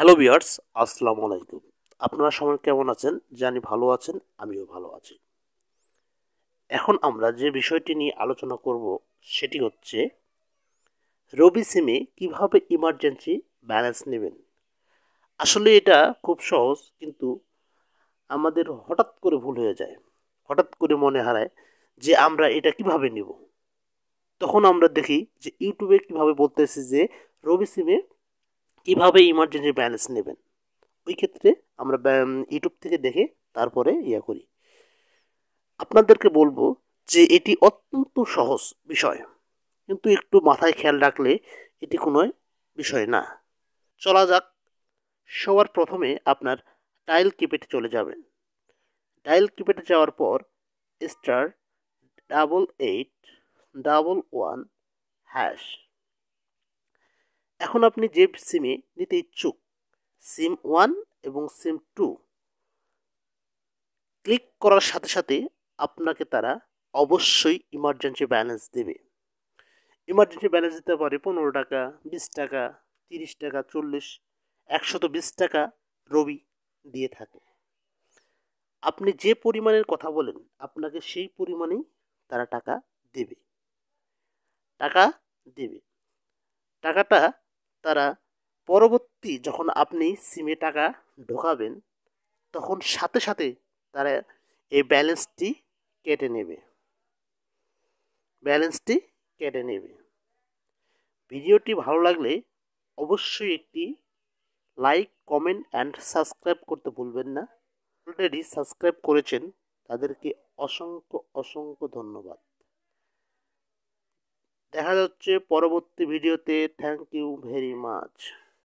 hello বিয়ার্স আসসালামু আলাইকুম আপনারা সবাই কেমন আছেন জানি ভালো আছেন আমিও ভালো আছি এখন আমরা যে বিষয়টি নিয়ে আলোচনা করব সেটি হচ্ছে রবি সিমে কীভাবে ইমার্জেন্সি ব্যালেন্স নেবেন আসলে এটা খুব সহজ কিন্তু আমাদের হঠাৎ করে ভুল হয়ে যায় হঠাৎ করে মনে হারায় যে আমরা এটা কিভাবে নেব তখন আমরা দেখি যে ইউটিউবে কিভাবে বলতেছে যে রবি সিমে কিভাবে ইমার্জেন্সি ব্যালেন্স নেবেন ওই ক্ষেত্রে আমরা ইউটিউব থেকে দেখে তারপরে ইয়া করি আপনাদেরকে বলবো যে এটি অত্যন্ত সহজ বিষয় কিন্তু একটু মাথায় খেয়াল রাখলে এটি কোনো বিষয় না চলা যাক সবার প্রথমে আপনার ডায়াল কিপেটে চলে যাবেন ডায়াল কিপেটে যাওয়ার পর star double eight double one hash এখন আপনি যে সিমে নিতে ইচ্ছুক সিম ওয়ান এবং সিম টু ক্লিক করার সাথে সাথে আপনাকে তারা অবশ্যই ইমার্জেন্সি ব্যালেন্স দেবে ইমার্জেন্সি ব্যালেন্স দিতে পারে পনেরো টাকা বিশ টাকা তিরিশ টাকা চল্লিশ একশত বিশ টাকা রবি দিয়ে থাকে আপনি যে পরিমাণের কথা বলেন আপনাকে সেই পরিমাণেই তারা টাকা দেবে টাকা দেবে টাকাটা তারা পরবর্তী যখন আপনি সিমে টাকা ঢোকাবেন তখন সাথে সাথে তারা এই ব্যালেন্সটি কেটে নেবে ব্যালেন্সটি কেটে নেবে ভিডিওটি ভালো লাগলে অবশ্যই একটি লাইক কমেন্ট অ্যান্ড সাবস্ক্রাইব করতে ভুলবেন না অলরেডি সাবস্ক্রাইব করেছেন তাদেরকে অসংখ্য অসংখ্য ধন্যবাদ দেখা যাচ্ছে পরবর্তী ভিডিওতে থ্যাংক ইউ ভেরি মাচ